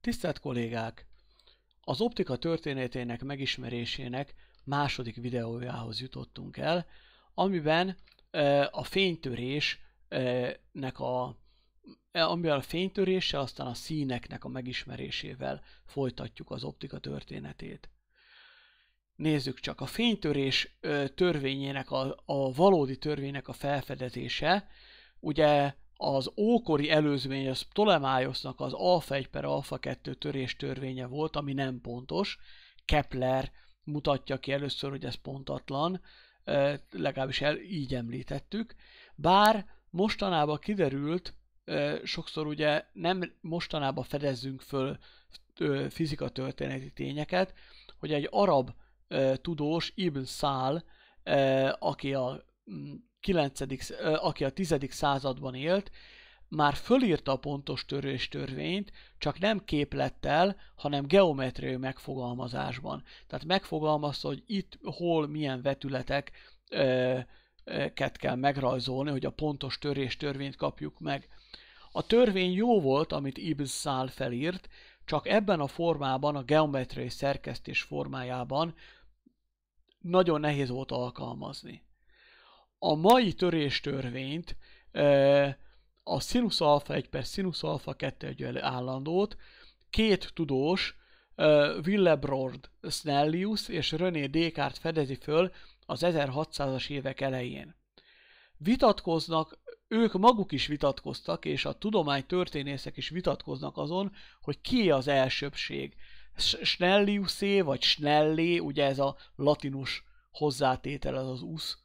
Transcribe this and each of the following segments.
Tisztelt kollégák! Az optika történetének megismerésének második videójához jutottunk el, amiben a fénytörésnek a amivel a fénytöréssel, aztán a színeknek a megismerésével folytatjuk az optika történetét. Nézzük csak, a fénytörés törvényének, a, a valódi törvénynek a felfedezése, ugye az ókori előzmény az Ptolemaiosznak az alfa 1 per alfa 2 törés törvénye volt, ami nem pontos. Kepler mutatja ki először, hogy ez pontatlan, legalábbis el, így említettük. Bár mostanában kiderült, sokszor ugye nem mostanában fedezzünk föl fizika történeti tényeket, hogy egy arab tudós, Ibn Szál, aki a 9., aki a 10. században élt, már fölírta a pontos törés törvényt, csak nem képlettel, hanem geometriai megfogalmazásban. Tehát megfogalmazta, hogy itt hol milyen vetületeket kell megrajzolni, hogy a pontos törés törvényt kapjuk meg. A törvény jó volt, amit Ibn Szál felírt, csak ebben a formában, a geometriai szerkesztés formájában nagyon nehéz volt alkalmazni a mai töréstörvényt a színusz alfa 1 per színusz alfa 2 egyenlő állandót két tudós, Willebrord Snellius és René Descartes fedezi föl az 1600-as évek elején. Vitatkoznak, ők maguk is vitatkoztak, és a tudomány történészek is vitatkoznak azon, hogy ki az elsőbség. Snelliusé vagy Snellé, ugye ez a latinus hozzátétel, ez az usz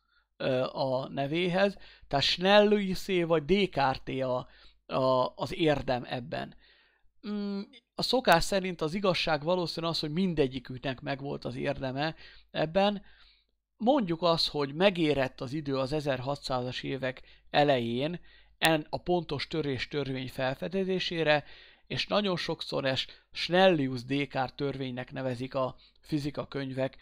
a nevéhez, tehát Schnellüiszé vagy Descartes a, a, az érdem ebben. Mm, a szokás szerint az igazság valószínűleg az, hogy mindegyiküknek megvolt az érdeme ebben. Mondjuk azt, hogy megérett az idő az 1600-as évek elején en a pontos törés törvény felfedezésére, és nagyon sokszor es Schnellius Descartes törvénynek nevezik a fizika könyvek,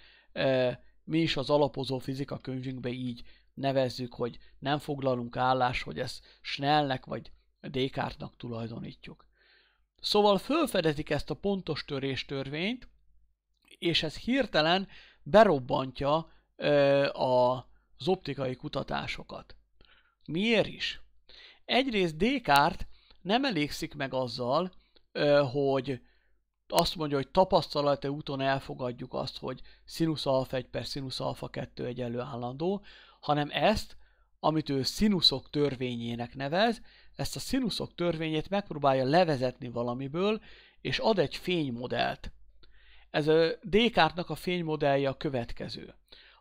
mi is az alapozó fizika könyvünkben így nevezzük, hogy nem foglalunk állás, hogy ezt Snellnek vagy Descartesnak tulajdonítjuk. Szóval fölfedezik ezt a pontos töréstörvényt, és ez hirtelen berobbantja ö, a, az optikai kutatásokat. Miért is? Egyrészt Descartes nem elégszik meg azzal, ö, hogy azt mondja, hogy tapasztalati úton elfogadjuk azt, hogy színusz alfa 1 per színusz alfa 2 egyenlő állandó, hanem ezt, amit ő színuszok törvényének nevez, ezt a színuszok törvényét megpróbálja levezetni valamiből, és ad egy fénymodellt. Ez a Descartes-nak a fénymodellje a következő.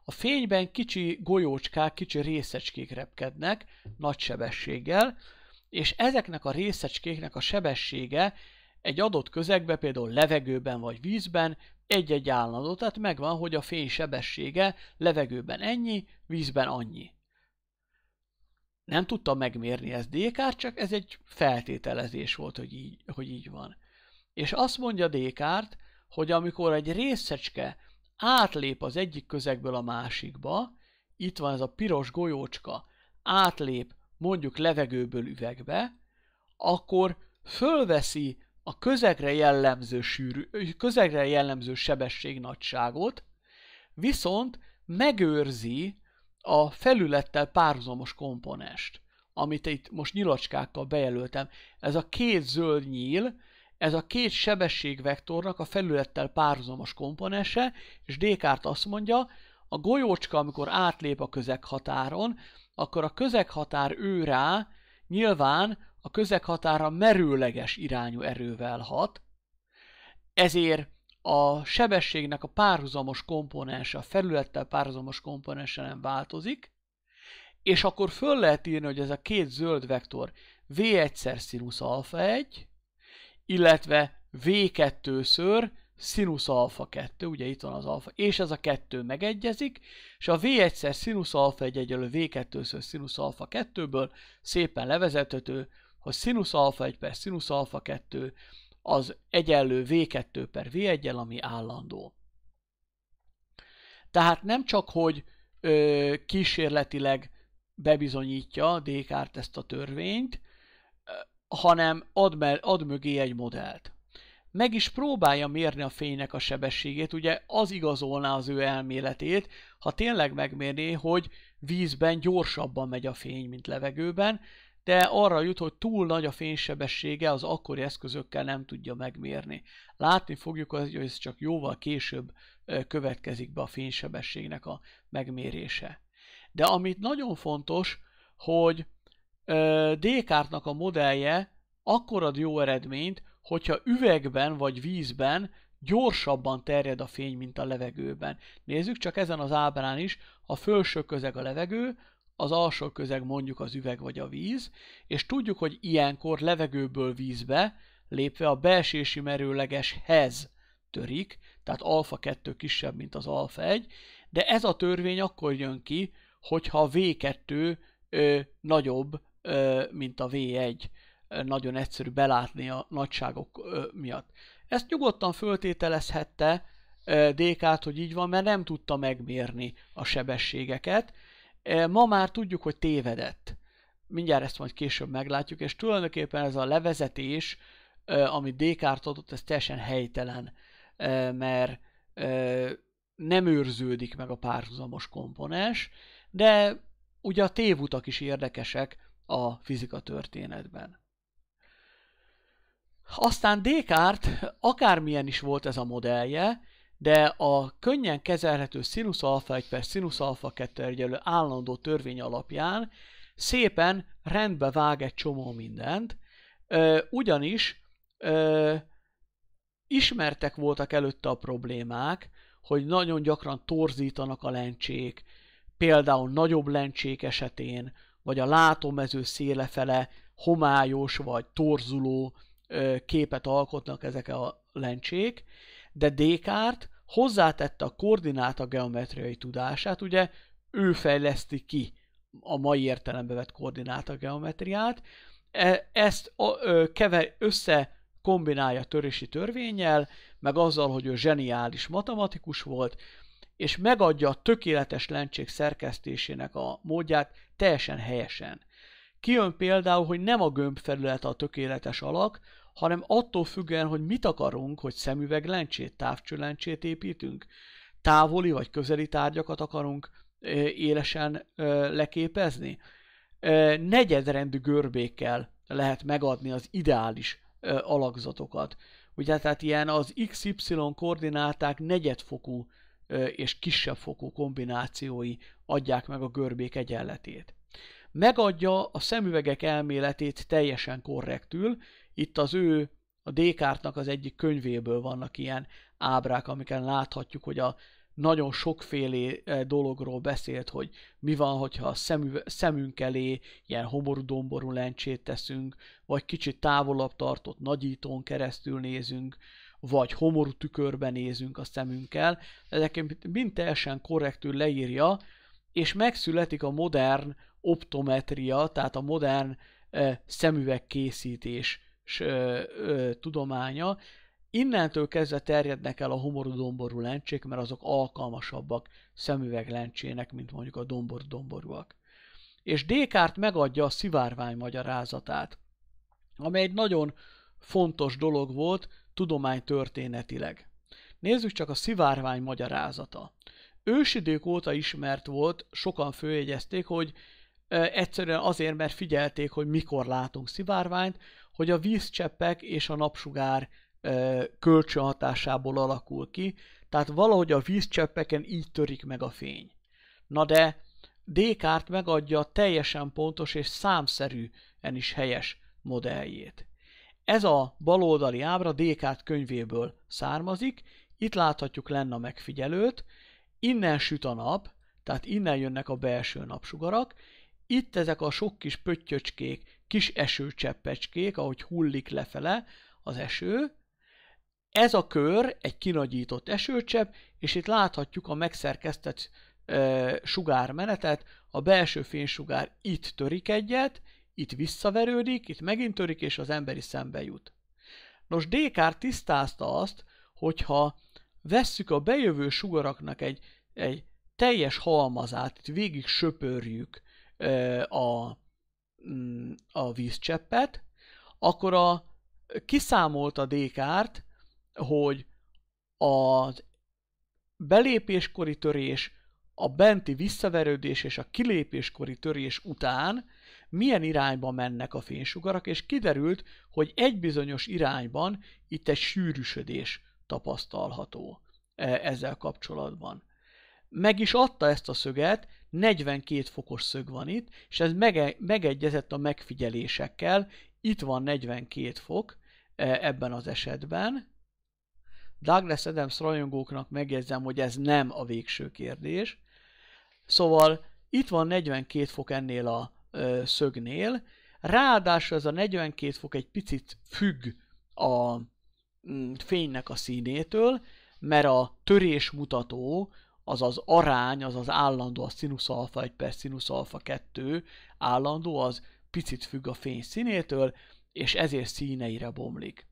A fényben kicsi golyócskák, kicsi részecskék repkednek nagy sebességgel, és ezeknek a részecskéknek a sebessége egy adott közegbe, például levegőben vagy vízben egy-egy állandó, tehát megvan, hogy a fény sebessége levegőben ennyi, vízben annyi. Nem tudta megmérni ezt Dékár, csak ez egy feltételezés volt, hogy így, hogy így van. És azt mondja Dékárt, hogy amikor egy részecske átlép az egyik közegből a másikba, itt van ez a piros golyócska, átlép mondjuk levegőből üvegbe, akkor fölveszi a közegre jellemző, sűrű, közegre jellemző sebesség nagyságot, viszont megőrzi a felülettel párhuzamos komponest, amit itt most nyilacskákkal bejelöltem. Ez a két zöld nyíl, ez a két sebességvektornak a felülettel párhuzamos komponense, és Descartes azt mondja, a golyócska, amikor átlép a közeghatáron, akkor a közeghatár ő rá nyilván a közeg határa merőleges irányú erővel hat, ezért a sebességnek a párhuzamos komponense, a felülettel párhuzamos komponense nem változik, és akkor föl lehet írni, hogy ez a két zöld vektor V1-szer színusz alfa 1, illetve V2-ször színusz alfa 2, ugye itt van az alfa, és ez a kettő megegyezik, és a V1-szer színusz alfa 1 egyelő V2-ször színusz alfa 2-ből szépen levezethető, hogy színusz alfa 1 per színusz alfa 2 az egyenlő V2 per v 1 ami állandó. Tehát nem csak, hogy ö, kísérletileg bebizonyítja Descartes ezt a törvényt, hanem ad, me, ad mögé egy modellt. Meg is próbálja mérni a fénynek a sebességét, ugye az igazolná az ő elméletét, ha tényleg megmérné, hogy vízben gyorsabban megy a fény, mint levegőben, de arra jut, hogy túl nagy a fénysebessége, az akkori eszközökkel nem tudja megmérni. Látni fogjuk, hogy ez csak jóval később következik be a fénysebességnek a megmérése. De amit nagyon fontos, hogy Descartes-nak a modellje akkor ad jó eredményt, hogyha üvegben vagy vízben gyorsabban terjed a fény, mint a levegőben. Nézzük csak ezen az ábrán is, a felső közeg a levegő, az alsó közeg mondjuk az üveg vagy a víz, és tudjuk, hogy ilyenkor levegőből vízbe lépve a belsési merőlegeshez törik, tehát alfa 2 kisebb, mint az alfa 1, de ez a törvény akkor jön ki, hogyha a V2 ö, nagyobb, ö, mint a V1. Nagyon egyszerű belátni a nagyságok ö, miatt. Ezt nyugodtan föltételezhette ö, DK-t, hogy így van, mert nem tudta megmérni a sebességeket, E, ma már tudjuk, hogy tévedett. Mindjárt ezt majd később meglátjuk, és tulajdonképpen ez a levezetés, e, ami Descartes adott, ez teljesen helytelen, e, mert nem őrződik meg a párhuzamos komponens, de ugye a tévutak is érdekesek a fizika történetben. Aztán Descartes, akármilyen is volt ez a modellje, de a könnyen kezelhető színusz alfa 1 per színusz alfa 2 egyelő állandó törvény alapján szépen rendbe vág egy csomó mindent, ugyanis ismertek voltak előtte a problémák, hogy nagyon gyakran torzítanak a lencsék, például nagyobb lencsék esetén, vagy a látómező szélefele homályos vagy torzuló képet alkotnak ezek a lencsék, de Descartes hozzátette a koordináta geometriai tudását, ugye ő fejleszti ki a mai értelembe vett koordináta geometriát, e, ezt kever, össze kombinálja törési törvényel, meg azzal, hogy ő zseniális matematikus volt, és megadja a tökéletes lencsék szerkesztésének a módját teljesen helyesen. Kijön például, hogy nem a gömb felülete a tökéletes alak, hanem attól függően, hogy mit akarunk, hogy szemüveg lencsét, távcső lencsét építünk, távoli vagy közeli tárgyakat akarunk élesen leképezni. Negyedrendű görbékkel lehet megadni az ideális alakzatokat. Ugye, tehát ilyen az XY koordináták negyedfokú és kisebb fokú kombinációi adják meg a görbék egyenletét. Megadja a szemüvegek elméletét teljesen korrektül, itt az ő, a Dékártnak az egyik könyvéből vannak ilyen ábrák, amiken láthatjuk, hogy a nagyon sokféle eh, dologról beszélt, hogy mi van, hogyha a szemünk elé ilyen homorú-domború lencsét teszünk, vagy kicsit távolabb tartott nagyítón keresztül nézünk, vagy homorú tükörbe nézünk a szemünkkel. Ezeket mind teljesen korrektül leírja, és megszületik a modern optometria, tehát a modern eh, készítés ö, ö, tudománya. Innentől kezdve terjednek el a homorú domború lencsék, mert azok alkalmasabbak szemüveg lencsének, mint mondjuk a dombor domborúak. És Descartes megadja a szivárvány magyarázatát, ami egy nagyon fontos dolog volt tudománytörténetileg. Nézzük csak a szivárvány magyarázata. Ősidők óta ismert volt, sokan főjegyezték, hogy egyszerűen azért, mert figyelték, hogy mikor látunk szivárványt, hogy a vízcseppek és a napsugár kölcsönhatásából alakul ki, tehát valahogy a vízcseppeken így törik meg a fény. Na de Dékárt megadja a teljesen pontos és számszerűen is helyes modelljét. Ez a baloldali ábra Dékárt könyvéből származik, itt láthatjuk lenne a megfigyelőt, innen süt a nap, tehát innen jönnek a belső napsugarak, itt ezek a sok kis pöttyöcskék kis esőcseppecskék, ahogy hullik lefele az eső. Ez a kör egy kinagyított esőcsepp, és itt láthatjuk a megszerkesztett e, sugármenetet, a belső fénysugár itt törik egyet, itt visszaverődik, itt megint törik, és az emberi szembe jut. Nos, Descartes tisztázta azt, hogyha vesszük a bejövő sugaraknak egy, egy teljes halmazát, itt végig söpörjük e, a, Mm, a vízcseppet, akkor a, kiszámolta Dékárt, hogy a belépéskori törés, a benti visszaverődés és a kilépéskori törés után milyen irányba mennek a fénysugarak, és kiderült, hogy egy bizonyos irányban itt egy sűrűsödés tapasztalható e, ezzel kapcsolatban meg is adta ezt a szöget, 42 fokos szög van itt, és ez mege, megegyezett a megfigyelésekkel, itt van 42 fok e, ebben az esetben. Douglas Adams rajongóknak megjegyzem, hogy ez nem a végső kérdés. Szóval itt van 42 fok ennél a ö, e, szögnél, ráadásul ez a 42 fok egy picit függ a mm, fénynek a színétől, mert a törés mutató az az arány, az az állandó, a színusz alfa 1 per színusz alfa 2 állandó, az picit függ a fény színétől, és ezért színeire bomlik.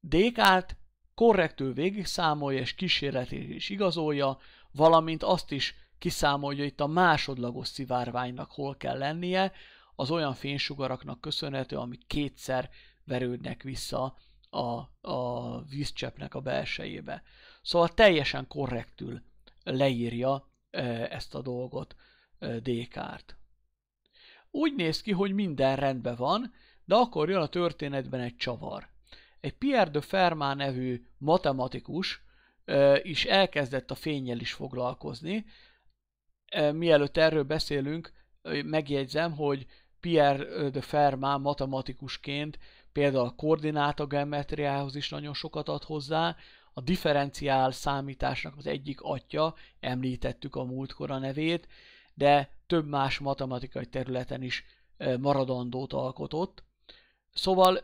Dékárt korrektül végigszámolja és kísérletét is igazolja, valamint azt is kiszámolja itt a másodlagos szivárványnak hol kell lennie, az olyan fénysugaraknak köszönhető, ami kétszer verődnek vissza a, a vízcseppnek a belsejébe. Szóval teljesen korrektül leírja ezt a dolgot Dékárt. Úgy néz ki, hogy minden rendben van, de akkor jön a történetben egy csavar. Egy Pierre de Fermat nevű matematikus is elkezdett a fényjel is foglalkozni. Mielőtt erről beszélünk, megjegyzem, hogy Pierre de Fermat matematikusként például a koordináta geometriához is nagyon sokat ad hozzá, a differenciál számításnak az egyik atya, említettük a múltkor a nevét, de több más matematikai területen is maradandót alkotott. Szóval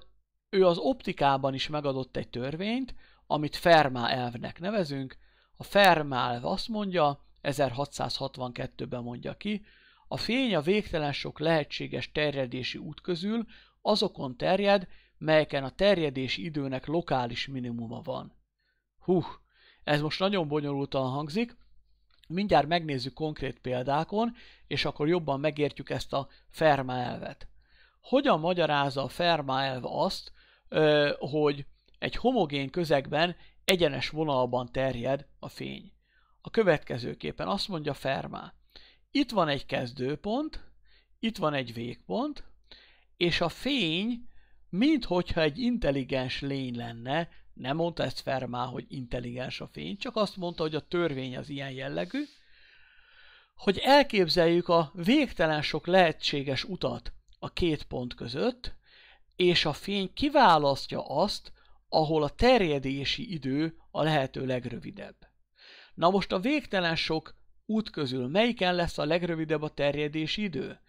ő az optikában is megadott egy törvényt, amit Fermá elvnek nevezünk. A Fermá elv azt mondja, 1662-ben mondja ki, a fény a végtelen sok lehetséges terjedési út közül azokon terjed, melyeken a terjedési időnek lokális minimuma van. Hú, ez most nagyon bonyolultan hangzik, mindjárt megnézzük konkrét példákon, és akkor jobban megértjük ezt a Ferma elvet. Hogyan magyarázza a Ferma elv azt, hogy egy homogén közegben egyenes vonalban terjed a fény? A következőképpen azt mondja Ferma. Itt van egy kezdőpont, itt van egy végpont, és a fény, minthogyha egy intelligens lény lenne, nem mondta ezt Fermá, hogy intelligens a fény, csak azt mondta, hogy a törvény az ilyen jellegű, hogy elképzeljük a végtelen sok lehetséges utat a két pont között, és a fény kiválasztja azt, ahol a terjedési idő a lehető legrövidebb. Na most a végtelen sok út közül melyiken lesz a legrövidebb a terjedési idő?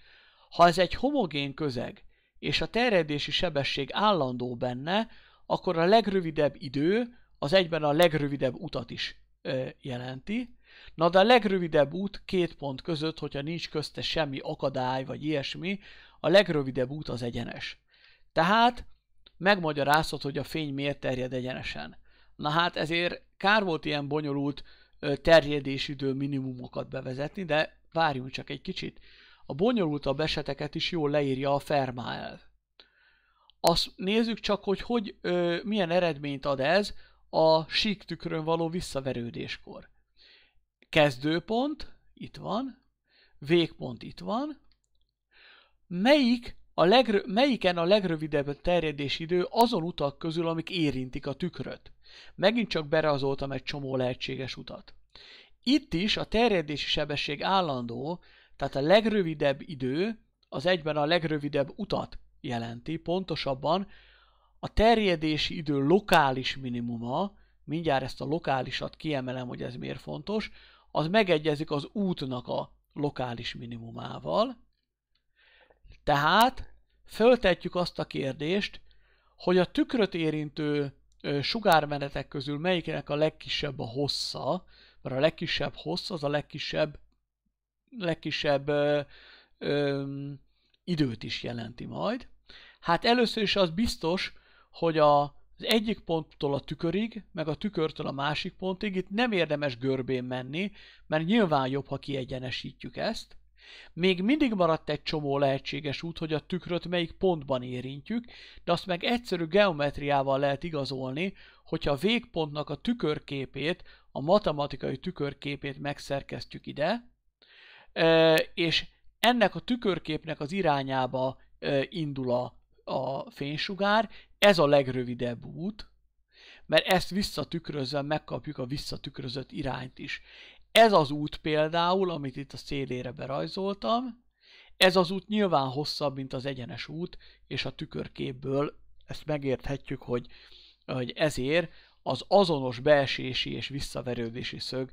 Ha ez egy homogén közeg, és a terjedési sebesség állandó benne, akkor a legrövidebb idő az egyben a legrövidebb utat is ö, jelenti. Na de a legrövidebb út két pont között, hogyha nincs közte semmi akadály vagy ilyesmi, a legrövidebb út az egyenes. Tehát megmagyarázhat, hogy a fény miért terjed egyenesen. Na hát ezért kár volt ilyen bonyolult terjedésidő minimumokat bevezetni, de várjunk csak egy kicsit. A bonyolultabb eseteket is jól leírja a Fermat elv azt nézzük csak, hogy, hogy ö, milyen eredményt ad ez a sík tükrön való visszaverődéskor. Kezdőpont, itt van, végpont itt van. Melyik a legrö- melyiken a legrövidebb terjedés idő azon utak közül, amik érintik a tükröt. Megint csak berazoltam egy csomó lehetséges utat. Itt is a terjedési sebesség állandó, tehát a legrövidebb idő az egyben a legrövidebb utat jelenti, pontosabban a terjedési idő lokális minimuma, mindjárt ezt a lokálisat kiemelem, hogy ez miért fontos, az megegyezik az útnak a lokális minimumával. Tehát föltetjük azt a kérdést, hogy a tükröt érintő sugármenetek közül melyiknek a legkisebb a hossza, mert a legkisebb hossz az a legkisebb, legkisebb ö, ö, időt is jelenti majd. Hát először is az biztos, hogy a, az egyik ponttól a tükörig, meg a tükörtől a másik pontig itt nem érdemes görbén menni, mert nyilván jobb, ha kiegyenesítjük ezt. Még mindig maradt egy csomó lehetséges út, hogy a tükröt melyik pontban érintjük, de azt meg egyszerű geometriával lehet igazolni, hogyha a végpontnak a tükörképét, a matematikai tükörképét megszerkesztjük ide, és ennek a tükörképnek az irányába indul a, a fénysugár, ez a legrövidebb út, mert ezt visszatükrözve megkapjuk a visszatükrözött irányt is. Ez az út például, amit itt a szélére berajzoltam, ez az út nyilván hosszabb, mint az egyenes út, és a tükörképből ezt megérthetjük, hogy, hogy ezért az azonos beesési és visszaverődési szög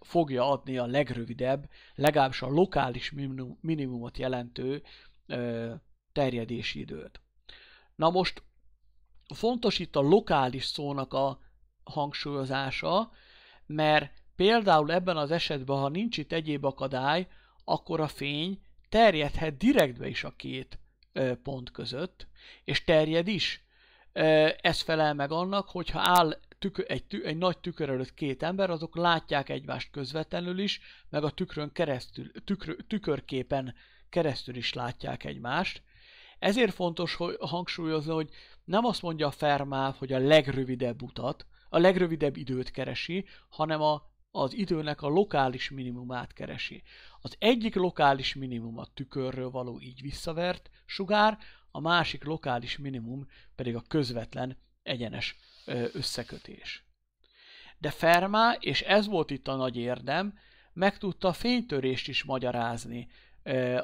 fogja adni a legrövidebb, legalábbis a lokális minimum, minimumot jelentő terjedési időt. Na most fontos itt a lokális szónak a hangsúlyozása, mert például ebben az esetben, ha nincs itt egyéb akadály, akkor a fény terjedhet direktbe is a két pont között, és terjed is. Ez felel meg annak, hogyha áll tükör, egy, tükör, egy nagy tükör előtt két ember, azok látják egymást közvetlenül is, meg a tükrön keresztül, tükr, tükörképen keresztül is látják egymást. Ezért fontos hogy hangsúlyozni, hogy nem azt mondja a Fermáv, hogy a legrövidebb utat, a legrövidebb időt keresi, hanem a, az időnek a lokális minimumát keresi. Az egyik lokális minimum a tükörről való így visszavert sugár, a másik lokális minimum pedig a közvetlen egyenes összekötés. De Fermá, és ez volt itt a nagy érdem, meg tudta a fénytörést is magyarázni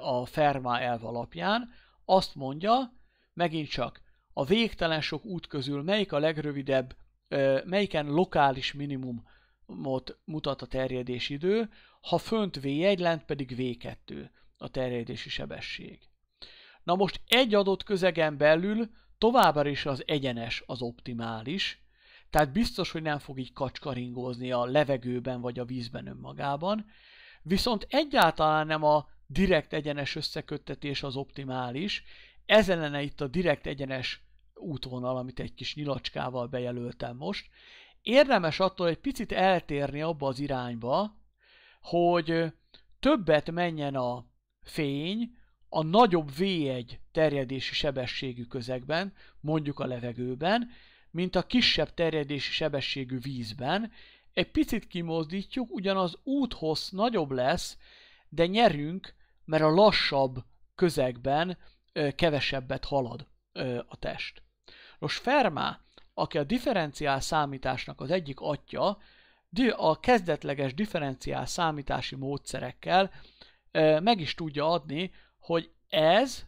a Fermá elv alapján. Azt mondja, megint csak, a végtelen sok út közül melyik a legrövidebb, melyiken lokális minimumot mutat a terjedési idő, ha fönt V1, lent pedig V2 a terjedési sebesség. Na most egy adott közegen belül továbbra is az egyenes az optimális, tehát biztos, hogy nem fog így kacskaringózni a levegőben vagy a vízben önmagában, viszont egyáltalán nem a direkt egyenes összeköttetés az optimális, ez lenne itt a direkt egyenes útvonal, amit egy kis nyilacskával bejelöltem most. Érdemes attól egy picit eltérni abba az irányba, hogy többet menjen a fény, a nagyobb V1 terjedési sebességű közegben, mondjuk a levegőben, mint a kisebb terjedési sebességű vízben, egy picit kimozdítjuk, ugyanaz úthossz nagyobb lesz, de nyerünk, mert a lassabb közegben kevesebbet halad a test. Nos, Fermá, aki a differenciál számításnak az egyik atya, a kezdetleges differenciál számítási módszerekkel meg is tudja adni, hogy ez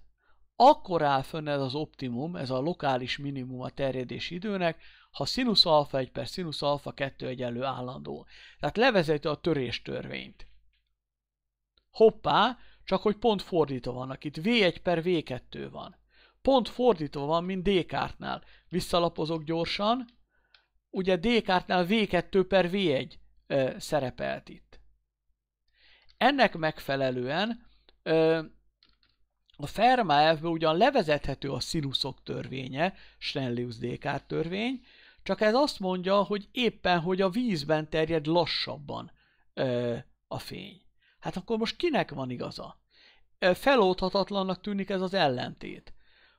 akkor áll fönn ez az optimum, ez a lokális minimum a terjedési időnek, ha színusz alfa 1 per színusz alfa 2 egyenlő állandó. Tehát levezeti a töréstörvényt. Hoppá, csak hogy pont fordítva vannak. Itt V1 per V2 van. Pont fordítva van, mint Descartnál. Visszalapozok gyorsan. Ugye Descartnál V2 per V1 ö, szerepelt itt. Ennek megfelelően ö, a Ferma elvből ugyan levezethető a szinuszok törvénye, schnellius Descartes törvény, csak ez azt mondja, hogy éppen, hogy a vízben terjed lassabban ö, a fény. Hát akkor most kinek van igaza? Feloldhatatlannak tűnik ez az ellentét.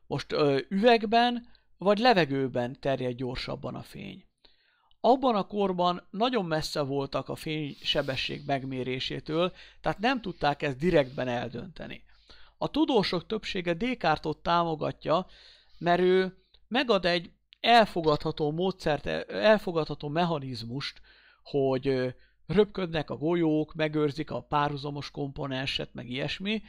Most ö, üvegben vagy levegőben terjed gyorsabban a fény. Abban a korban nagyon messze voltak a fénysebesség megmérésétől, tehát nem tudták ezt direktben eldönteni. A tudósok többsége Descartes-ot támogatja, mert ő megad egy elfogadható módszert, elfogadható mechanizmust, hogy röpködnek a golyók, megőrzik a párhuzamos komponenset, meg ilyesmi.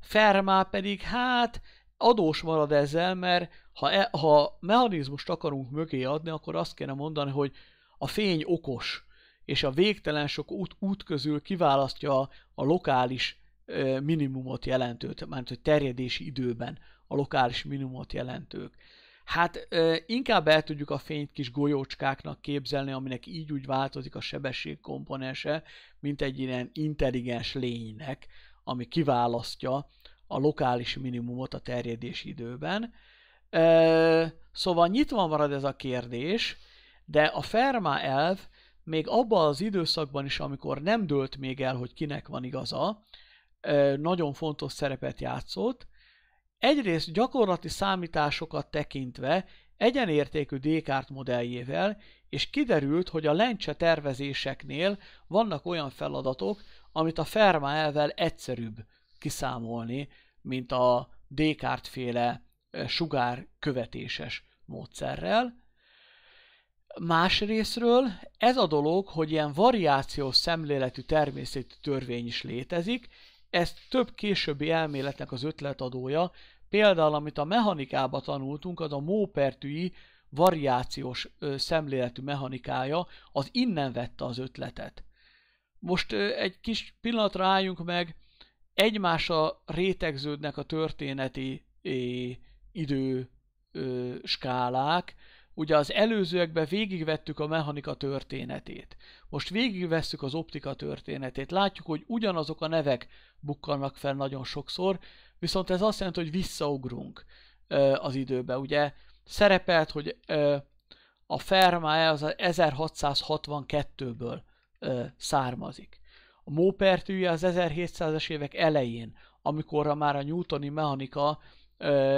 Fermá pedig hát adós marad ezzel, mert ha, e, ha mechanizmust akarunk mögé adni, akkor azt kéne mondani, hogy a fény okos, és a végtelen sok út, út közül kiválasztja a lokális minimumot jelentő, mert hogy terjedési időben a lokális minimumot jelentők. Hát inkább el tudjuk a fényt kis golyócskáknak képzelni, aminek így úgy változik a sebesség komponense, mint egy ilyen intelligens lénynek, ami kiválasztja a lokális minimumot a terjedési időben. Szóval nyitva marad ez a kérdés, de a Fermá elv még abban az időszakban is, amikor nem dőlt még el, hogy kinek van igaza, nagyon fontos szerepet játszott. Egyrészt gyakorlati számításokat tekintve egyenértékű Descartes modelljével, és kiderült, hogy a lencse tervezéseknél vannak olyan feladatok, amit a Fermat elvel egyszerűbb kiszámolni, mint a Descartes féle sugár követéses módszerrel. Másrésztről ez a dolog, hogy ilyen variációs szemléletű természeti törvény is létezik, ezt több későbbi elméletnek az ötletadója, például amit a mechanikába tanultunk, az a mópertűi variációs szemléletű mechanikája, az innen vette az ötletet. Most egy kis pillanatra álljunk meg, egymásra rétegződnek a történeti idő skálák, Ugye az előzőekben végigvettük a mechanika történetét. Most végigvesszük az optika történetét. Látjuk, hogy ugyanazok a nevek bukkannak fel nagyon sokszor, viszont ez azt jelenti, hogy visszaugrunk az időbe. Ugye szerepelt, hogy a Fermája e az 1662-ből származik. A Mópertűje az 1700-es évek elején, amikor már a newtoni mechanika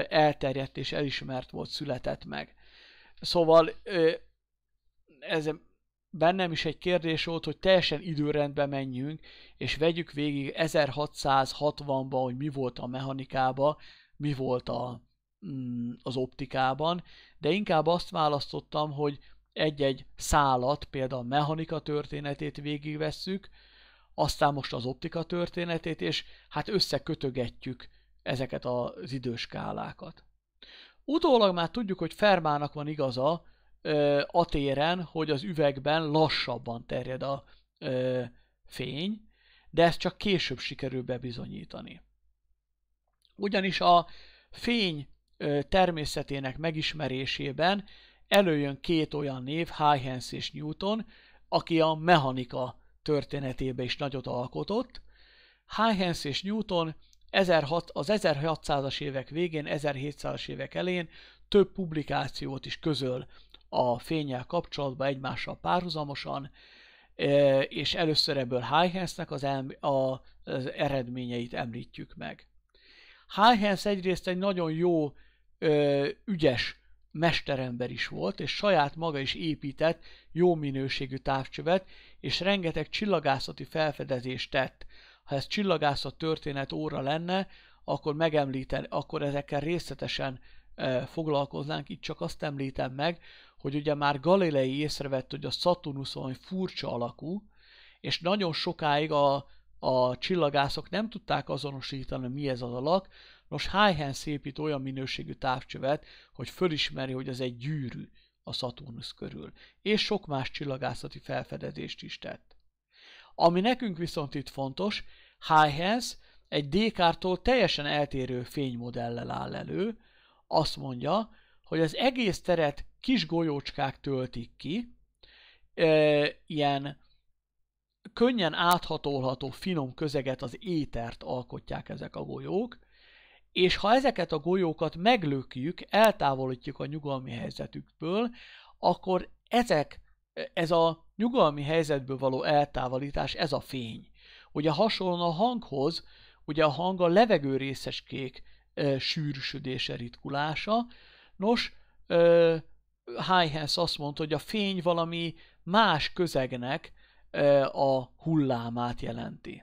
elterjedt és elismert volt, született meg. Szóval ez bennem is egy kérdés volt, hogy teljesen időrendben menjünk, és vegyük végig 1660-ban, hogy mi volt a mechanikába, mi volt a, mm, az optikában, de inkább azt választottam, hogy egy-egy szálat, például a mechanika történetét végigvesszük, aztán most az optika történetét, és hát összekötögetjük ezeket az időskálákat. Utólag már tudjuk, hogy Fermának van igaza ö, a téren, hogy az üvegben lassabban terjed a ö, fény, de ezt csak később sikerül bebizonyítani. Ugyanis a fény ö, természetének megismerésében előjön két olyan név, Huygens és Newton, aki a mechanika történetében is nagyot alkotott. Huygens és Newton 1006, az 1600-as évek végén, 1700-as évek elén több publikációt is közöl a fényel kapcsolatban egymással párhuzamosan, e, és először ebből Huygens-nek az, elm- a, az eredményeit említjük meg. Huygens egyrészt egy nagyon jó, ügyes mesterember is volt, és saját maga is épített jó minőségű távcsövet, és rengeteg csillagászati felfedezést tett ha ez csillagászat történet óra lenne, akkor megemlíteni, akkor ezekkel részletesen e, foglalkoznánk, itt csak azt említem meg, hogy ugye már Galilei észrevett, hogy a Saturnus olyan furcsa alakú, és nagyon sokáig a, a csillagászok nem tudták azonosítani, mi ez az alak, Nos, Huygens szépít olyan minőségű távcsövet, hogy fölismeri, hogy ez egy gyűrű a Saturnus körül, és sok más csillagászati felfedezést is tett. Ami nekünk viszont itt fontos, Highens egy Descartól teljesen eltérő fénymodellel áll elő, azt mondja, hogy az egész teret kis golyócskák töltik ki, e, ilyen könnyen áthatolható finom közeget, az étert alkotják ezek a golyók, és ha ezeket a golyókat meglökjük, eltávolítjuk a nyugalmi helyzetükből, akkor ezek ez a nyugalmi helyzetből való eltávolítás, ez a fény. Ugye hasonlóan a hanghoz, ugye a hang a levegő részecskék e, sűrűsödése, ritkulása. Nos, e, Huygens azt mondta, hogy a fény valami más közegnek e, a hullámát jelenti.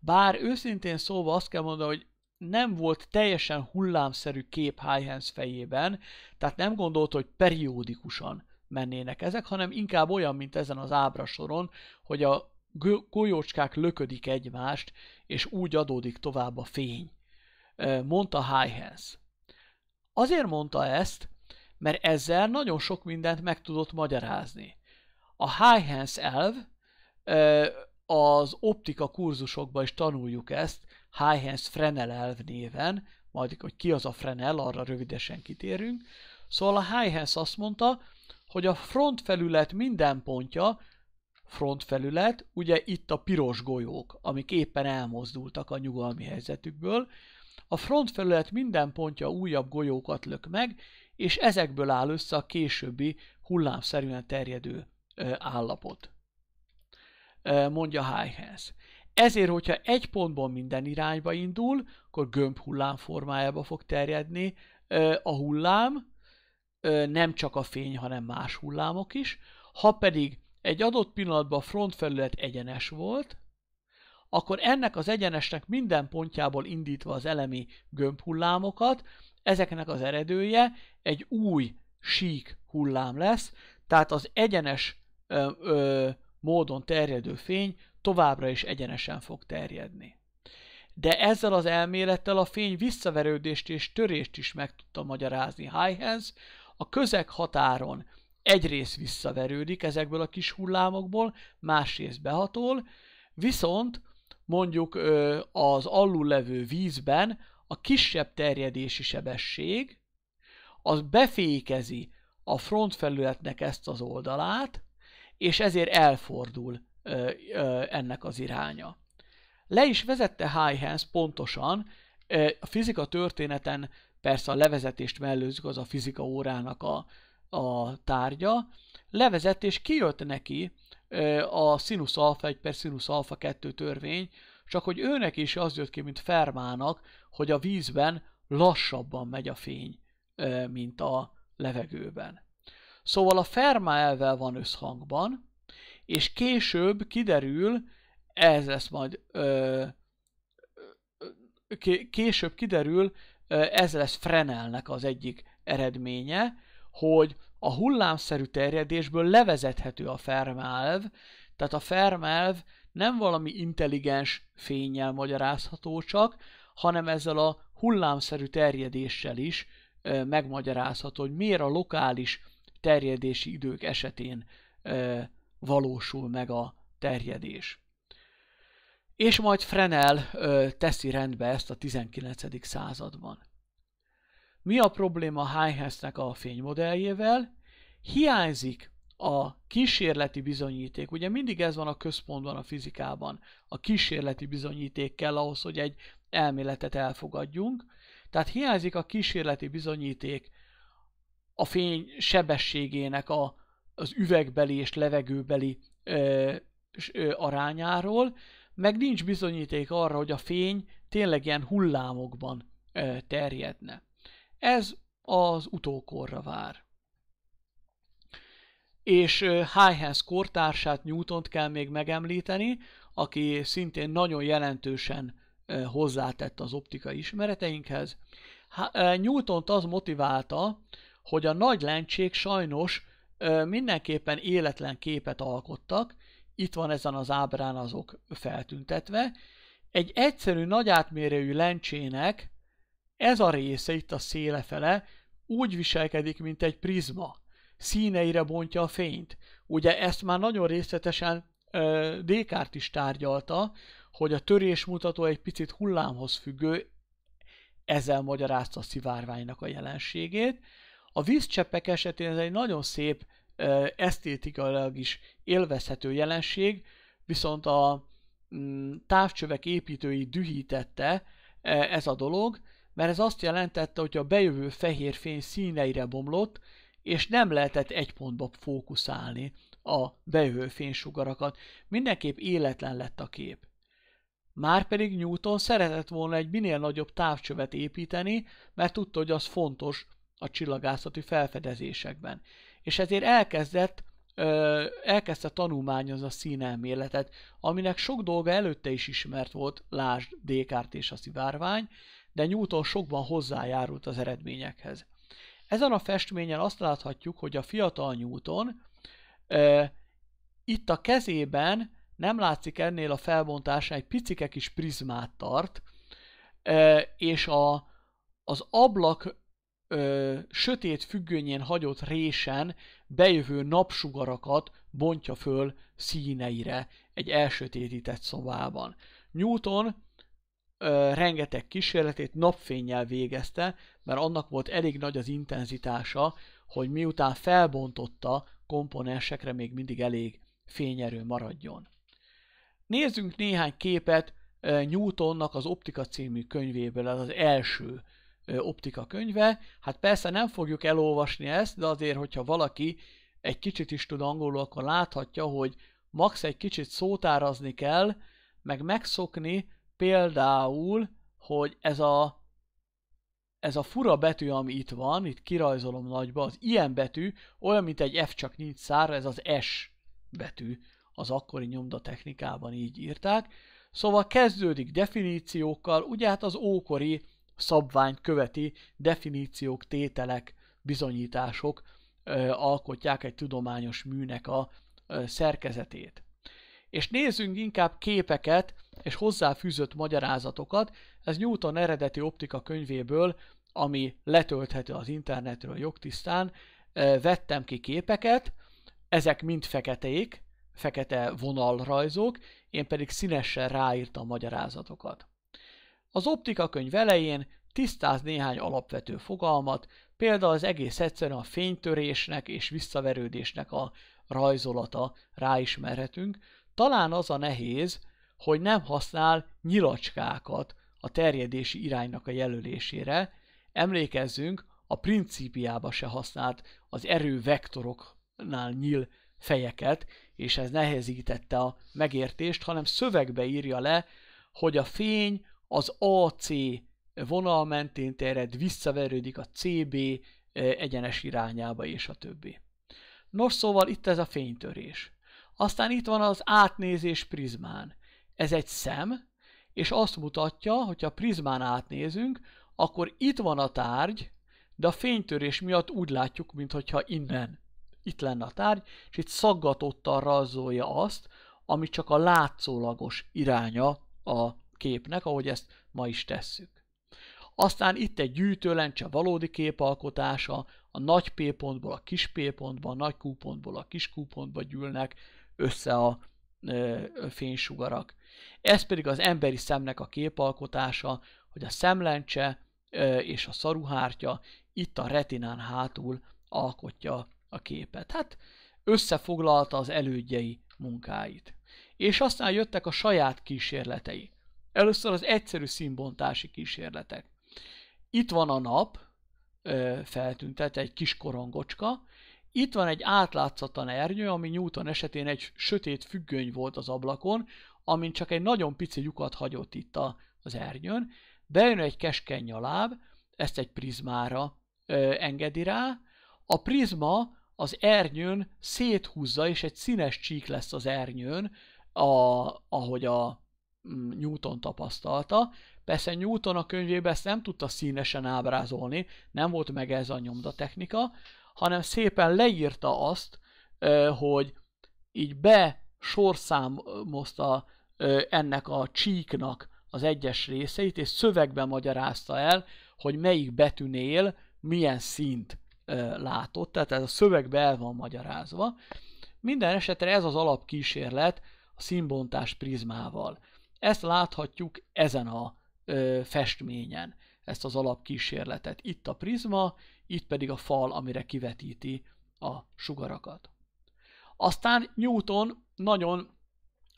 Bár őszintén szólva azt kell mondani, hogy nem volt teljesen hullámszerű kép Huygens fejében, tehát nem gondolta, hogy periódikusan mennének ezek, hanem inkább olyan, mint ezen az ábra soron, hogy a golyócskák löködik egymást, és úgy adódik tovább a fény. Mondta Highhands. Azért mondta ezt, mert ezzel nagyon sok mindent meg tudott magyarázni. A Highhands elv, az optika kurzusokban is tanuljuk ezt, Highhands Fresnel elv néven, majd hogy ki az a Fresnel, arra rövidesen kitérünk. Szóval a Highhands azt mondta, hogy a frontfelület minden pontja, frontfelület, ugye itt a piros golyók, amik éppen elmozdultak a nyugalmi helyzetükből, a frontfelület minden pontja újabb golyókat lök meg, és ezekből áll össze a későbbi hullámszerűen terjedő állapot, mondja Highhands. Ezért, hogyha egy pontból minden irányba indul, akkor gömb hullám formájába fog terjedni a hullám, nem csak a fény, hanem más hullámok is. Ha pedig egy adott pillanatban a frontfelület egyenes volt, akkor ennek az egyenesnek minden pontjából indítva az elemi gömbhullámokat, ezeknek az eredője egy új sík hullám lesz, tehát az egyenes ö, ö, módon terjedő fény továbbra is egyenesen fog terjedni. De ezzel az elmélettel a fény visszaverődést és törést is meg tudta magyarázni Huygens, a közeg határon egyrészt visszaverődik ezekből a kis hullámokból, másrészt behatol, viszont mondjuk az alul levő vízben a kisebb terjedési sebesség, az befékezi a frontfelületnek ezt az oldalát, és ezért elfordul ö, ö, ennek az iránya. Le is vezette Huygens pontosan ö, a fizika történeten persze a levezetést mellőzzük, az a fizika órának a, a tárgya, levezett, és kijött neki a színusz alfa 1 per színusz alfa 2 törvény, csak hogy őnek is az jött ki, mint Fermának, hogy a vízben lassabban megy a fény, mint a levegőben. Szóval a Fermá elvel van összhangban, és később kiderül, ez lesz majd, ö, később kiderül, ez lesz Frenelnek az egyik eredménye, hogy a hullámszerű terjedésből levezethető a fermelv, tehát a fermelv nem valami intelligens fényjel magyarázható csak, hanem ezzel a hullámszerű terjedéssel is megmagyarázható, hogy miért a lokális terjedési idők esetén valósul meg a terjedés és majd Frenel ö, teszi rendbe ezt a 19. században. Mi a probléma Heinhesnek a fénymodelljével? Hiányzik a kísérleti bizonyíték. Ugye mindig ez van a központban a fizikában. A kísérleti bizonyíték kell ahhoz, hogy egy elméletet elfogadjunk. Tehát hiányzik a kísérleti bizonyíték a fény sebességének a, az üvegbeli és levegőbeli ö, ö, arányáról, meg nincs bizonyíték arra, hogy a fény tényleg ilyen hullámokban terjedne. Ez az utókorra vár. És Highhands kortársát, Newtont kell még megemlíteni, aki szintén nagyon jelentősen hozzátett az optika ismereteinkhez. Newtont az motiválta, hogy a nagy lencsék sajnos mindenképpen életlen képet alkottak, itt van ezen az ábrán azok feltüntetve. Egy egyszerű nagy átmérőjű lencsének ez a része, itt a széle fele, úgy viselkedik, mint egy prizma. Színeire bontja a fényt. Ugye ezt már nagyon részletesen Descartes is tárgyalta, hogy a törésmutató egy picit hullámhoz függő, ezzel magyarázta a szivárványnak a jelenségét. A vízcseppek esetén ez egy nagyon szép esztétikailag is élvezhető jelenség, viszont a mm, távcsövek építői dühítette ez a dolog, mert ez azt jelentette, hogy a bejövő fehér fény színeire bomlott, és nem lehetett egy pontba fókuszálni a bejövő fénysugarakat. Mindenképp életlen lett a kép. Márpedig Newton szeretett volna egy minél nagyobb távcsövet építeni, mert tudta, hogy az fontos a csillagászati felfedezésekben és ezért elkezdett ö, elkezdte tanulmányozni a színelméletet, aminek sok dolga előtte is ismert volt, lásd Descartes és a szivárvány, de Newton sokban hozzájárult az eredményekhez. Ezen a festményen azt láthatjuk, hogy a fiatal Newton ö, itt a kezében nem látszik ennél a felbontásnál egy picike kis prizmát tart, ö, és a, az ablak ö, sötét függönyén hagyott résen bejövő napsugarakat bontja föl színeire egy elsötétített szobában. Newton ö, rengeteg kísérletét napfényjel végezte, mert annak volt elég nagy az intenzitása, hogy miután felbontotta, komponensekre még mindig elég fényerő maradjon. Nézzünk néhány képet Newtonnak az Optika című könyvéből, ez az első optika könyve. Hát persze nem fogjuk elolvasni ezt, de azért, hogyha valaki egy kicsit is tud angolul, akkor láthatja, hogy max egy kicsit szótárazni kell, meg megszokni például, hogy ez a ez a fura betű, ami itt van, itt kirajzolom nagyba, az ilyen betű, olyan, mint egy F, csak nincs szárra, ez az S betű, az akkori nyomda technikában így írták. Szóval kezdődik definíciókkal, ugye hát az ókori szabványt követi definíciók, tételek, bizonyítások alkotják egy tudományos műnek a szerkezetét. És nézzünk inkább képeket és hozzáfűzött magyarázatokat. Ez Newton eredeti optika könyvéből, ami letölthető az internetről jogtisztán, vettem ki képeket, ezek mind feketék, fekete vonalrajzok, én pedig színesen ráírtam magyarázatokat. Az optika könyv elején tisztáz néhány alapvető fogalmat, például az egész egyszerűen a fénytörésnek és visszaverődésnek a rajzolata ráismerhetünk. Talán az a nehéz, hogy nem használ nyilacskákat a terjedési iránynak a jelölésére. Emlékezzünk, a principiába se használt az erővektoroknál nyíl fejeket, és ez nehezítette a megértést, hanem szövegbe írja le, hogy a fény az AC vonal mentén terjed, visszaverődik a CB egyenes irányába, és a többi. Nos, szóval itt ez a fénytörés. Aztán itt van az átnézés prizmán. Ez egy szem, és azt mutatja, hogy ha prizmán átnézünk, akkor itt van a tárgy, de a fénytörés miatt úgy látjuk, mintha innen itt lenne a tárgy, és itt szaggatottan rajzolja azt, ami csak a látszólagos iránya a képnek, ahogy ezt ma is tesszük. Aztán itt egy gyűjtőlencse valódi képalkotása, a nagy P pontból a kis P pontba, a nagy Q pontból a kis Q pontba gyűlnek össze a ö, fénysugarak. Ez pedig az emberi szemnek a képalkotása, hogy a szemlencse és a szaruhártya itt a retinán hátul alkotja a képet. Hát összefoglalta az elődjei munkáit. És aztán jöttek a saját kísérletei. Először az egyszerű színbontási kísérletek. Itt van a nap, feltüntet egy kis korongocska, itt van egy átlátszatlan ernyő, ami Newton esetén egy sötét függöny volt az ablakon, amin csak egy nagyon pici lyukat hagyott itt az ernyőn. Bejön egy keskeny nyaláb, ezt egy prizmára ö, engedi rá. A prizma az ernyőn széthúzza, és egy színes csík lesz az ernyőn, a, ahogy a, Mm, Newton tapasztalta. Persze Newton a könyvében ezt nem tudta színesen ábrázolni, nem volt meg ez a nyomdatechnika, hanem szépen leírta azt, hogy így be sorszámozta ennek a csíknak az egyes részeit, és szövegben magyarázta el, hogy melyik betűnél milyen szint látott, tehát ez a szövegben el van magyarázva. Minden esetre ez az alapkísérlet a színbontás prizmával. Ezt láthatjuk ezen a ö, festményen, ezt az alapkísérletet. Itt a prizma, itt pedig a fal, amire kivetíti a sugarakat. Aztán Newton nagyon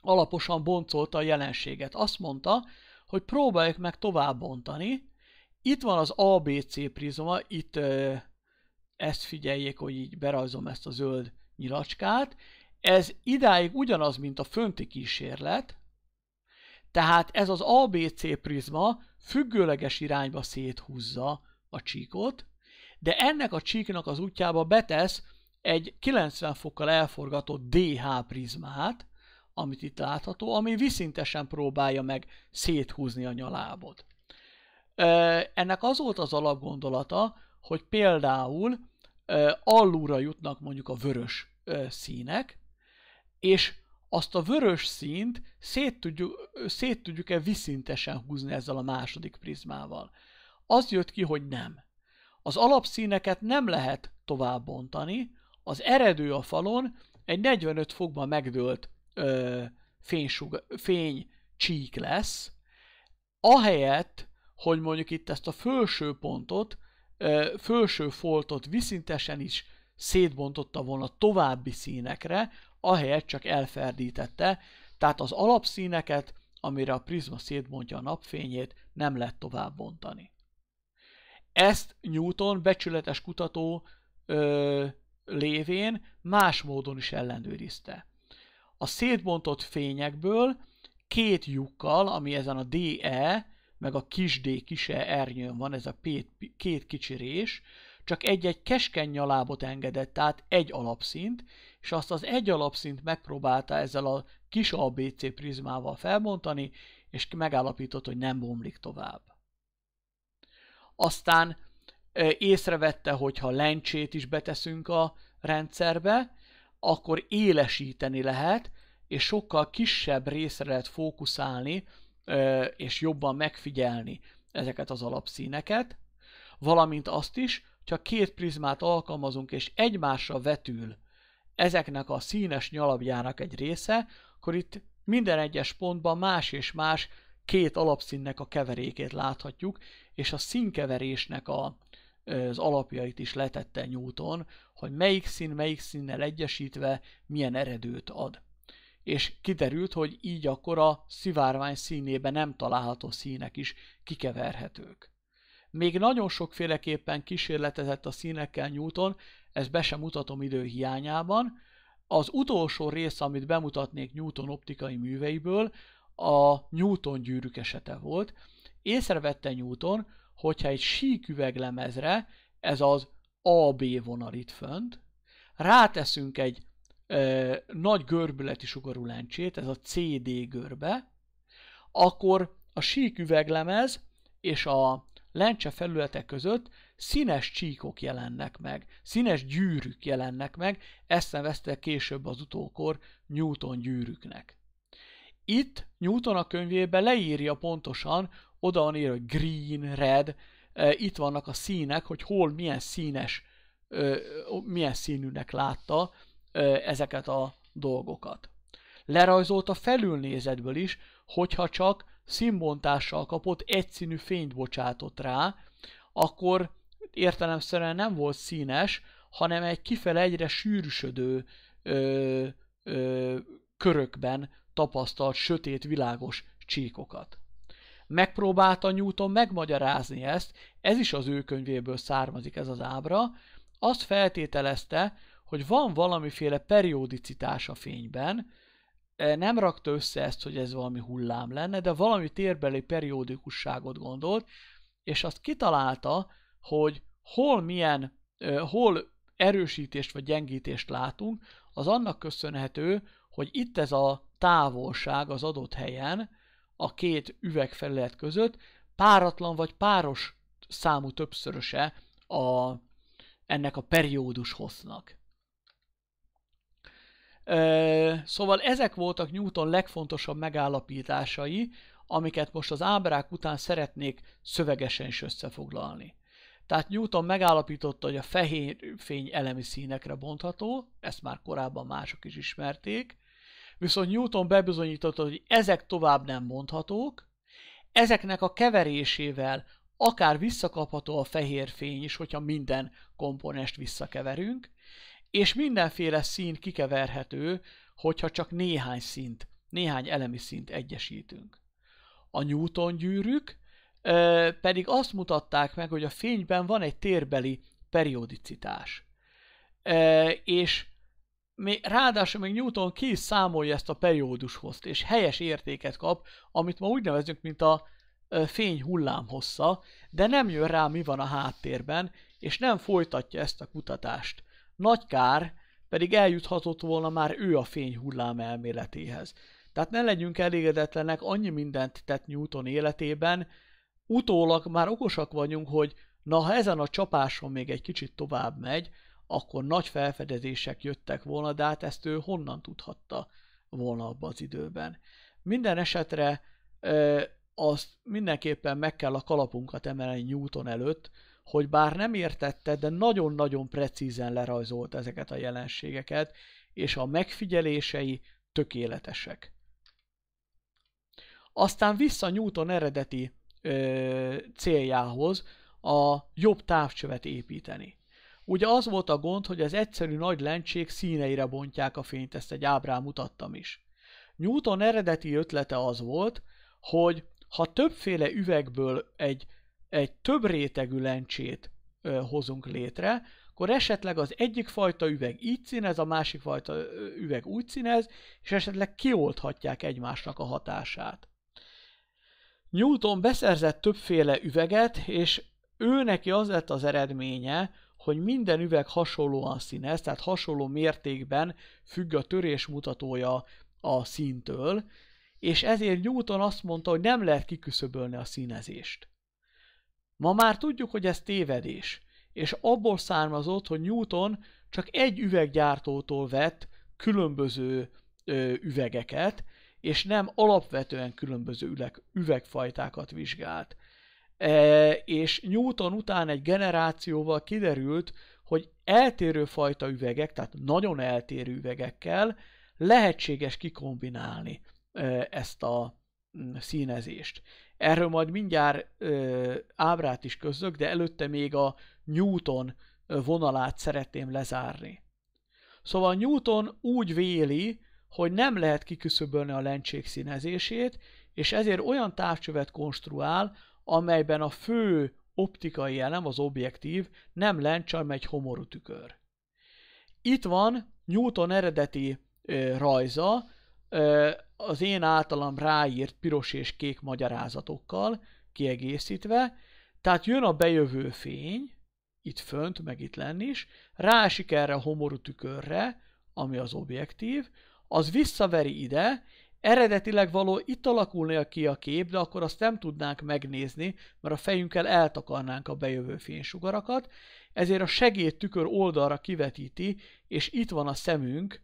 alaposan boncolta a jelenséget. Azt mondta, hogy próbáljuk meg tovább bontani. Itt van az ABC prizma, itt ö, ezt figyeljék, hogy így berajzom ezt a zöld nyilacskát. Ez idáig ugyanaz, mint a fönti kísérlet, tehát ez az ABC prizma függőleges irányba széthúzza a csíkot, de ennek a csíknak az útjába betesz egy 90 fokkal elforgatott DH prizmát, amit itt látható, ami viszintesen próbálja meg széthúzni a nyalábot. Ennek az volt az alapgondolata, hogy például alulra jutnak mondjuk a vörös színek, és azt a vörös színt szét tudjuk, szét tudjuk-e viszintesen húzni ezzel a második prizmával. Az jött ki, hogy nem. Az alapszíneket nem lehet bontani, az eredő a falon egy 45 fokban megdőlt ö, fénysug, fénycsík lesz, ahelyett, hogy mondjuk itt ezt a felső pontot, ö, felső foltot viszintesen is szétbontotta volna további színekre, ahelyett csak elferdítette, tehát az alapszíneket, amire a prizma szétbontja a napfényét, nem lehet tovább bontani. Ezt Newton becsületes kutató ö, lévén más módon is ellenőrizte. A szétbontott fényekből két lyukkal, ami ezen a DE, meg a kis D kise ernyőn van, ez a két kicsi rés, csak egy-egy keskeny nyalábot engedett át egy alapszint, és azt az egy alapszint megpróbálta ezzel a kis ABC prizmával felbontani, és megállapított, hogy nem bomlik tovább. Aztán észrevette, hogy ha lencsét is beteszünk a rendszerbe, akkor élesíteni lehet, és sokkal kisebb részre lehet fókuszálni, és jobban megfigyelni ezeket az alapszíneket, valamint azt is, csak két prizmát alkalmazunk, és egymásra vetül ezeknek a színes nyalabjának egy része, akkor itt minden egyes pontban más és más két alapszínnek a keverékét láthatjuk, és a színkeverésnek a, az alapjait is letette Newton, hogy melyik szín melyik színnel egyesítve milyen eredőt ad. És kiderült, hogy így akkor a szivárvány színében nem található színek is kikeverhetők. Még nagyon sokféleképpen kísérletezett a színekkel Newton, ezt be sem mutatom idő hiányában. Az utolsó rész, amit bemutatnék Newton optikai műveiből, a Newton gyűrűk esete volt. Észrevette Newton, hogyha egy sík üveglemezre, ez az AB vonal itt fönt, ráteszünk egy ö, nagy görbületi sugarú lencsét, ez a CD görbe, akkor a sík üveglemez és a lencse felülete között színes csíkok jelennek meg, színes gyűrűk jelennek meg, ezt nevezte később az utókor Newton gyűrűknek. Itt Newton a könyvében leírja pontosan, oda van írva green, red, e, itt vannak a színek, hogy hol milyen színes, milyen színűnek látta ezeket a dolgokat. Lerajzolt a felülnézetből is, hogyha csak színbontással kapott egyszínű fényt bocsátott rá, akkor értelemszerűen nem volt színes, hanem egy kifele egyre sűrűsödő ö, ö, körökben tapasztalt sötét világos csíkokat. Megpróbálta Newton megmagyarázni ezt, ez is az ő könyvéből származik ez az ábra, azt feltételezte, hogy van valamiféle periodicitás a fényben, nem rakta össze ezt, hogy ez valami hullám lenne, de valami térbeli periódikusságot gondolt, és azt kitalálta, hogy hol milyen, hol erősítést vagy gyengítést látunk, az annak köszönhető, hogy itt ez a távolság az adott helyen, a két üvegfelület között páratlan vagy páros számú többszöröse a, ennek a periódus hossznak. Szóval ezek voltak Newton legfontosabb megállapításai, amiket most az ábrák után szeretnék szövegesen is összefoglalni. Tehát Newton megállapította, hogy a fehér fény elemi színekre bontható, ezt már korábban mások is ismerték, viszont Newton bebizonyította, hogy ezek tovább nem bonthatók, ezeknek a keverésével akár visszakapható a fehér fény is, hogyha minden komponest visszakeverünk, és mindenféle szín kikeverhető, hogyha csak néhány szint, néhány elemi szint egyesítünk. A Newton gyűrűk ö, pedig azt mutatták meg, hogy a fényben van egy térbeli periodicitás. Ö, és még, ráadásul még Newton ki is számolja ezt a periódushozt, és helyes értéket kap, amit ma úgy nevezünk, mint a fény hullámhossza, de nem jön rá, mi van a háttérben, és nem folytatja ezt a kutatást. Nagy kár, pedig eljuthatott volna már ő a fényhullám elméletéhez. Tehát ne legyünk elégedetlenek, annyi mindent tett Newton életében, utólag már okosak vagyunk, hogy na, ha ezen a csapáson még egy kicsit tovább megy, akkor nagy felfedezések jöttek volna, de hát ezt ő honnan tudhatta volna abban az időben. Minden esetre azt mindenképpen meg kell a kalapunkat emelni Newton előtt, hogy bár nem értette, de nagyon-nagyon precízen lerajzolt ezeket a jelenségeket, és a megfigyelései tökéletesek. Aztán vissza Newton eredeti ö, céljához, a jobb távcsövet építeni. Ugye az volt a gond, hogy az egyszerű nagy lencsék színeire bontják a fényt, ezt egy ábrán mutattam is. Newton eredeti ötlete az volt, hogy ha többféle üvegből egy egy több rétegű lencsét hozunk létre, akkor esetleg az egyik fajta üveg így színez, a másik fajta üveg úgy színez, és esetleg kiolthatják egymásnak a hatását. Newton beszerzett többféle üveget, és ő neki az lett az eredménye, hogy minden üveg hasonlóan színez, tehát hasonló mértékben függ a törés mutatója a színtől, és ezért Newton azt mondta, hogy nem lehet kiküszöbölni a színezést. Ma már tudjuk, hogy ez tévedés, és abból származott, hogy Newton csak egy üveggyártótól vett különböző ö, üvegeket, és nem alapvetően különböző üleg, üvegfajtákat vizsgált. E, és Newton után egy generációval kiderült, hogy eltérő fajta üvegek, tehát nagyon eltérő üvegekkel lehetséges kikombinálni e, ezt a mm, színezést. Erről majd mindjárt ö, ábrát is közlök, de előtte még a Newton vonalát szeretném lezárni. Szóval Newton úgy véli, hogy nem lehet kiküszöbölni a lencsék színezését, és ezért olyan távcsövet konstruál, amelyben a fő optikai elem, az objektív, nem lencs, hanem egy homorú tükör. Itt van Newton eredeti ö, rajza, ö, az én általam ráírt piros és kék magyarázatokkal kiegészítve, tehát jön a bejövő fény, itt fönt, meg itt lenn is, ráesik erre a homorú tükörre, ami az objektív, az visszaveri ide, eredetileg való itt alakulnia ki a kép, de akkor azt nem tudnánk megnézni, mert a fejünkkel eltakarnánk a bejövő fénysugarakat, ezért a segédtükör oldalra kivetíti, és itt van a szemünk,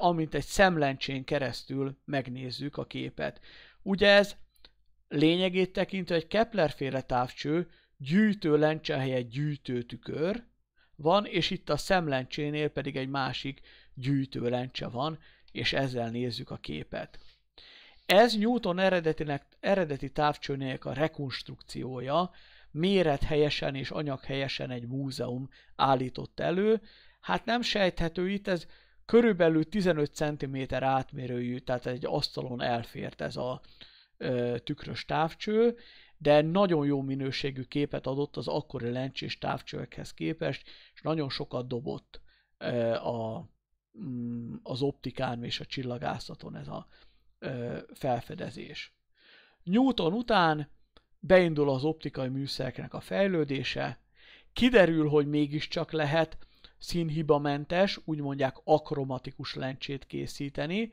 amint egy szemlencsén keresztül megnézzük a képet. Ugye ez lényegét tekintve egy Kepler-féle távcső, gyűjtő lencse helyett gyűjtő tükör van, és itt a szemlencsénél pedig egy másik gyűjtő lencse van, és ezzel nézzük a képet. Ez Newton eredetinek, eredeti távcsőnek a rekonstrukciója, méret helyesen és anyag helyesen egy múzeum állított elő. Hát nem sejthető itt, ez körülbelül 15 cm átmérőjű, tehát egy asztalon elfért ez a ö, tükrös távcső, de nagyon jó minőségű képet adott az akkori lencsés távcsövekhez képest, és nagyon sokat dobott ö, a, mm, az optikán és a csillagászaton ez a ö, felfedezés. Newton után beindul az optikai műszereknek a fejlődése, kiderül, hogy mégiscsak lehet színhibamentes, úgy mondják akromatikus lencsét készíteni,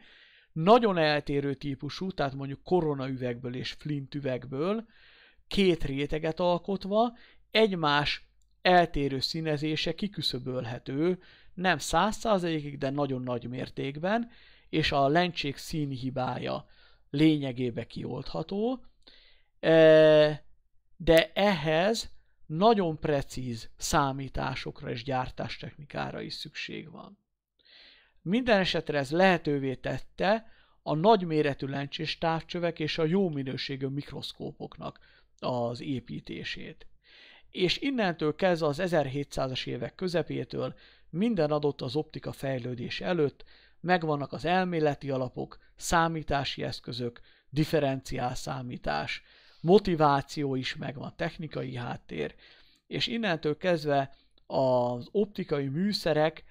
nagyon eltérő típusú, tehát mondjuk koronaüvegből és flintüvegből két réteget alkotva, egymás eltérő színezése kiküszöbölhető, nem száz százalékig, de nagyon nagy mértékben, és a lencsék színhibája lényegébe kioldható, de ehhez nagyon precíz számításokra és gyártástechnikára is szükség van. Minden esetre ez lehetővé tette a nagyméretű lencsés távcsövek és a jó minőségű mikroszkópoknak az építését. És innentől kezdve az 1700-as évek közepétől minden adott az optika fejlődés előtt, megvannak az elméleti alapok, számítási eszközök, differenciál számítás, motiváció is megvan, technikai háttér, és innentől kezdve az optikai műszerek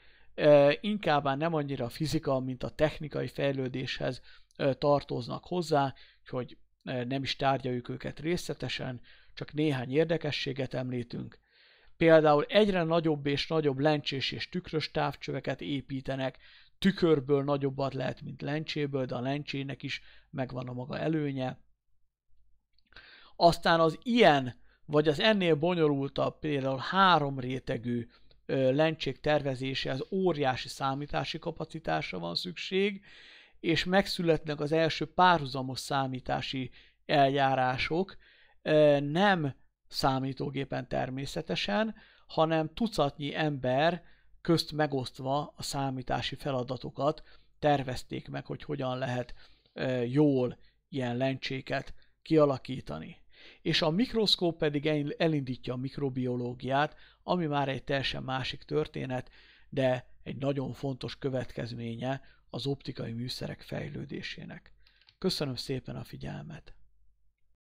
inkább már nem annyira a fizika, mint a technikai fejlődéshez tartoznak hozzá, hogy nem is tárgyaljuk őket részletesen, csak néhány érdekességet említünk. Például egyre nagyobb és nagyobb lencsés és tükrös távcsöveket építenek, tükörből nagyobbat lehet, mint lencséből, de a lencsének is megvan a maga előnye. Aztán az ilyen, vagy az ennél bonyolultabb, például három rétegű lencsék tervezéséhez óriási számítási kapacitásra van szükség, és megszületnek az első párhuzamos számítási eljárások, nem számítógépen természetesen, hanem tucatnyi ember közt megosztva a számítási feladatokat tervezték meg, hogy hogyan lehet jól ilyen lencséket kialakítani és a mikroszkóp pedig elindítja a mikrobiológiát, ami már egy teljesen másik történet, de egy nagyon fontos következménye az optikai műszerek fejlődésének. Köszönöm szépen a figyelmet!